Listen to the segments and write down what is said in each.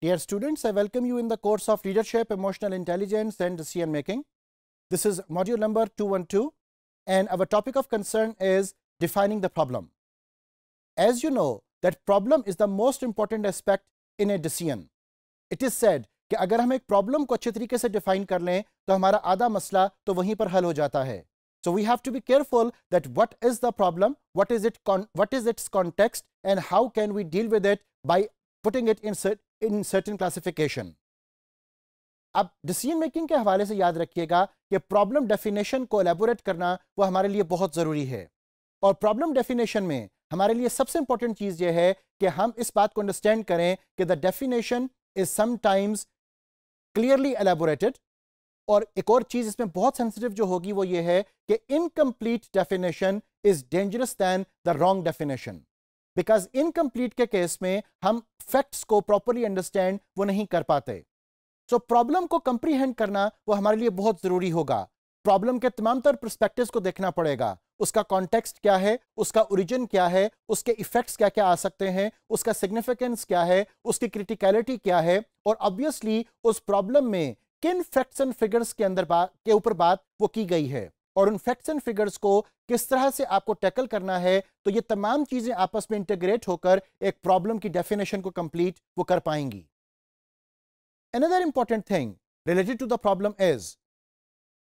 Dear students, I welcome you in the course of Leadership, Emotional Intelligence and Decision Making. This is module number 212 and our topic of concern is defining the problem. As you know that problem is the most important aspect in a decision. It is said that if we define a problem अच्छे तरीके से define कर लें So we have to be careful that what is the problem, what is it, what is its context, and how can we deal with it by putting it in, in certain classification अब decision making के हवाले से याद रखिएगा कि problem definition को elaborate करना वो हमारे लिए बहुत ज़रूरी है और प्रॉब्लम डेफिनेशन में हमारे लिए सबसे इंपॉर्टेंट चीज़ ये है कि हम इस बात को अंडरस्टैंड करें कि the definition is sometimes clearly elaborated और एक और चीज़ इसमें बहुत सेंसिटिव जो होगी वो ये है कि incomplete definition is dangerous than the wrong definition because incomplete के केस में हम फैक्ट्स को प्रॉपरली अंडरस्टैंड वो नहीं कर पाते सो so, प्रॉब्लम को कंप्रीहेंड करना वो हमारे लिए बहुत ज़रूरी होगा प्रॉब्लम के तमाम तर परस्पेक्टिव्स को देखना पड़ेगा उसका कॉन्टेक्स्ट क्या है उसका ओरिजिन क्या है उसके इफेक्ट्स क्या क्या आ सकते हैं उसका सिग्निफिकेंस क्या है उसकी क्रिटिकलिटी क्या है और ऑब्वियसली उस प्रॉब्लम में किन फैक्ट्स एंड फिगर्स के अंदर के ऊपर बात वो की गई है और उन फैक्ट्स एंड फिगर्स को किस तरह से आपको टैकल करना है तो ये तमाम चीज़ें आपस में इंटेग्रेट होकर एक प्रॉब्लम की डेफिनेशन को कंप्लीट वो कर पाएंगी another important thing related to the problem is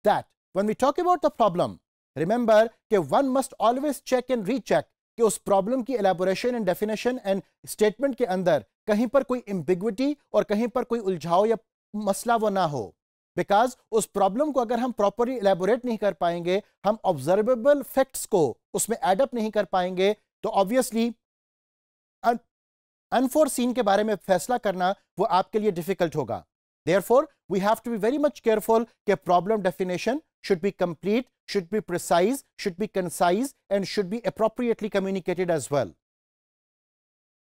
that when we talk about the problem remember के one must always check and recheck कि उस प्रॉब्लम की elaboration and definition and statement के अंदर कहीं पर कोई इंबिग्विटी और कहीं पर कोई उलझाव या मसला वो ना हो बिकॉज उस प्रॉब्लम को अगर हम प्रॉपरली एलेबोरेट नहीं कर पाएंगे हम ऑब्जर्वेबल फैक्ट्स को उसमें एडअप नहीं कर पाएंगे तो ऑब्वियसली अनफोरसीन के बारे में फैसला करना वो आपके लिए डिफिकल्ट होगा therefore we have to be very much careful के problem definition should be complete should be precise should be concise and should be appropriately communicated as well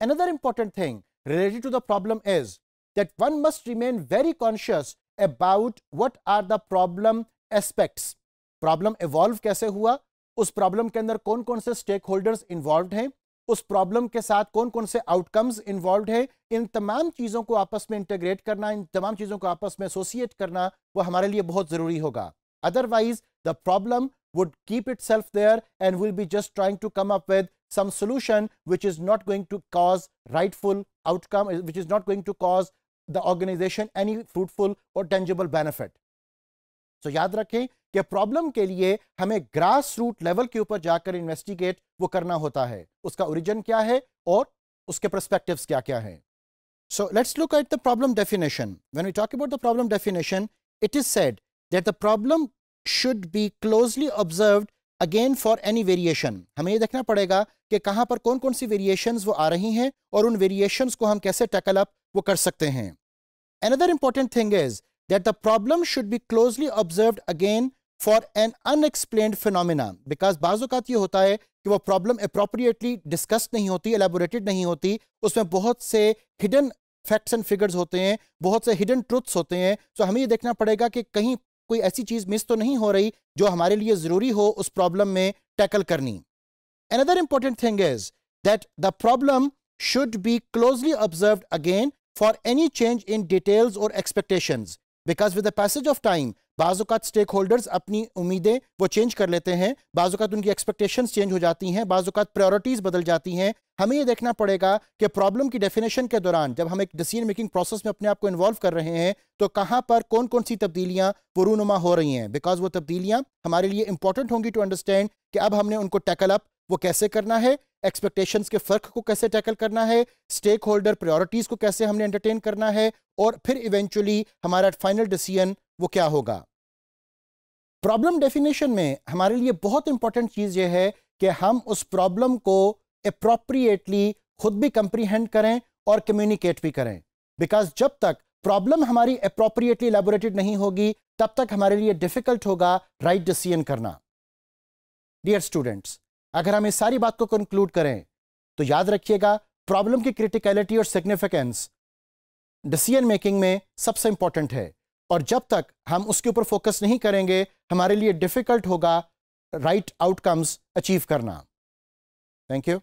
another important thing related to the problem is that one must remain very conscious about what are the problem aspects problem evolve कैसे हुआ उस problem के अंदर कौन कौन से stake holders involve हैं उस प्रॉब्लम के साथ कौन कौन से आउटकम्स इन्वॉल्व है इन तमाम चीज़ों को आपस में इंटेग्रेट करना इन तमाम चीज़ों को आपस में एसोसिएट करना वो हमारे लिए बहुत ज़रूरी होगा otherwise the problem keep itself there and will be just trying to come up with some solution which is not going to cause rightful outcome which is not going to cause the organization any fruitful or tangible benefit. तो so, याद रखें कि problem के लिए हमें grass root level के ऊपर जाकर इन्वेस्टिगेट वो करना होता है उसका ओरिजिन क्या है और उसके परस्पेक्टिव्स क्या क्या हैं so let's look at the problem definition when we talk about the problem definition it is said that the problem should be closely observed again for any variation हमें ये देखना पड़ेगा कि कहाँ पर कौन कौन सी वेरिएशन वो आ रही हैं और उन वेरिएशन को हम कैसे टैकल अप वो कर सकते हैं another important thing is that the problem should be closely observe again for an unexplained phenomena because बाजूकात ये होता है कि वह प्रॉब्लम अप्रोप्रिएटली डिस्कस नहीं होती एलेबोरेटेड नहीं होती उसमें बहुत से हिडन फैक्ट्स एंड फिगर्स होते हैं बहुत से हिडन ट्रूथ्स होते हैं तो हमें ये देखना पड़ेगा कि कहीं कोई ऐसी चीज़ मिस तो नहीं हो रही जो हमारे लिए ज़रूरी हो उस प्रॉब्लम में टैकल करनी another important thing is that the problem should be closely observe again for any change in details और expectations because with the passage of time बाजुकात स्टेक होल्डर्स अपनी उम्मीदें वो चेंज कर लेते हैं बाजुकात उनकी एक्सपेक्टेशंस चेंज हो जाती हैं बाजुकात प्रायोरिटीज़ बदल जाती हैं हमें ये देखना पड़ेगा कि प्रॉब्लम की डेफिनेशन के दौरान जब हम एक डिसीजन मेकिंग प्रोसेस में अपने आप को इन्वॉल्व कर रहे हैं तो कहाँ पर कौन कौन सी तब्दीलियाँ पुरूनुमा हो रही हैं बिकॉज वो तब्दीलियाँ हमारे लिए इंपॉर्टेंट होंगी टू अंडरस्टैंड कि अब हमने उनको टैकल अप वो कैसे करना है एक्सपेक्टेशंस के फ़र्क को कैसे टैकल करना है स्टेक होल्डर प्रायोरिटीज़ को कैसे हमने एंटरटेन करना है और फिर इवेंचुअली हमारा फाइनल डिसीजन वो क्या होगा प्रॉब्लम डेफिनेशन में हमारे लिए बहुत इंपॉर्टेंट चीज़ ये है कि हम उस प्रॉब्लम को अप्रोप्रिएटली खुद भी कंप्रीहेंड करें और कम्युनिकेट भी करें बिकॉज जब तक प्रॉब्लम हमारी अप्रोप्रिएटली लेबोरेटेड नहीं होगी तब तक हमारे लिए डिफिकल्ट होगा राइट डिसीजन करना डियर स्टूडेंट्स अगर हम इस सारी बात को कंक्लूड करें तो याद रखिएगा प्रॉब्लम की क्रिटिकलिटी और सिग्निफिकेंस डिसीजन मेकिंग में सबसे इंपॉर्टेंट है और जब तक हम उसके ऊपर फोकस नहीं करेंगे हमारे लिए डिफिकल्ट होगा राइट आउटकम्स अचीव करना थैंक यू